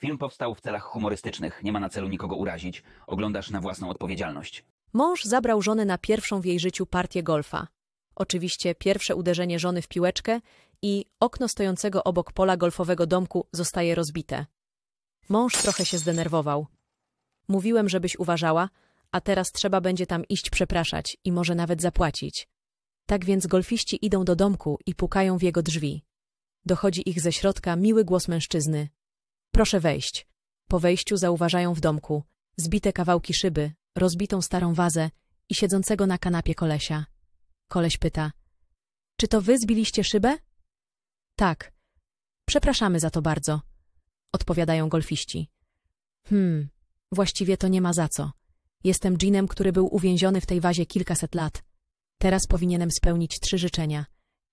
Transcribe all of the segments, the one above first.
Film powstał w celach humorystycznych, nie ma na celu nikogo urazić. Oglądasz na własną odpowiedzialność. Mąż zabrał żonę na pierwszą w jej życiu partię golfa. Oczywiście pierwsze uderzenie żony w piłeczkę i okno stojącego obok pola golfowego domku zostaje rozbite. Mąż trochę się zdenerwował. Mówiłem, żebyś uważała, a teraz trzeba będzie tam iść przepraszać i może nawet zapłacić. Tak więc golfiści idą do domku i pukają w jego drzwi. Dochodzi ich ze środka miły głos mężczyzny. Proszę wejść. Po wejściu zauważają w domku zbite kawałki szyby, rozbitą starą wazę i siedzącego na kanapie kolesia. Koleś pyta. Czy to wy zbiliście szybę? Tak. Przepraszamy za to bardzo. Odpowiadają golfiści. Hmm, właściwie to nie ma za co. Jestem dżinem, który był uwięziony w tej wazie kilkaset lat. Teraz powinienem spełnić trzy życzenia.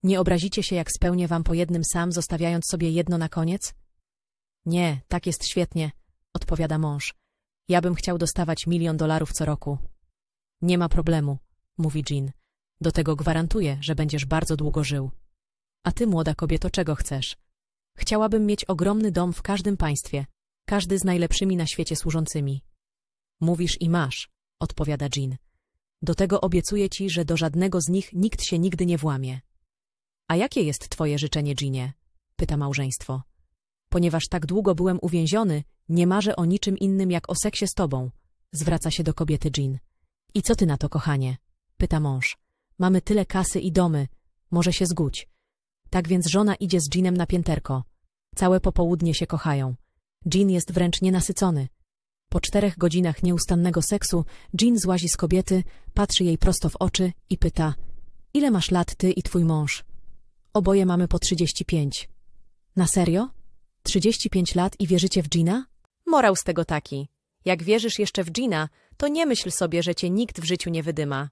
Nie obrazicie się, jak spełnię wam po jednym sam, zostawiając sobie jedno na koniec? Nie, tak jest świetnie, odpowiada mąż. Ja bym chciał dostawać milion dolarów co roku. Nie ma problemu, mówi Jean. Do tego gwarantuję, że będziesz bardzo długo żył. A ty, młoda kobieto, czego chcesz? Chciałabym mieć ogromny dom w każdym państwie, każdy z najlepszymi na świecie służącymi. Mówisz i masz, odpowiada Jean. Do tego obiecuję ci, że do żadnego z nich nikt się nigdy nie włamie. A jakie jest twoje życzenie, Jeanie? pyta małżeństwo. Ponieważ tak długo byłem uwięziony, nie marzę o niczym innym jak o seksie z tobą, zwraca się do kobiety Jean. I co ty na to, kochanie? pyta mąż. Mamy tyle kasy i domy, może się zgódź. Tak więc żona idzie z Jeanem na pięterko. Całe popołudnie się kochają. Jean jest wręcz nienasycony. Po czterech godzinach nieustannego seksu Jean złazi z kobiety, patrzy jej prosto w oczy i pyta – ile masz lat ty i twój mąż? Oboje mamy po trzydzieści pięć. Na serio? 35 lat i wierzycie w Gina? Morał z tego taki. Jak wierzysz jeszcze w Gina, to nie myśl sobie, że cię nikt w życiu nie wydyma.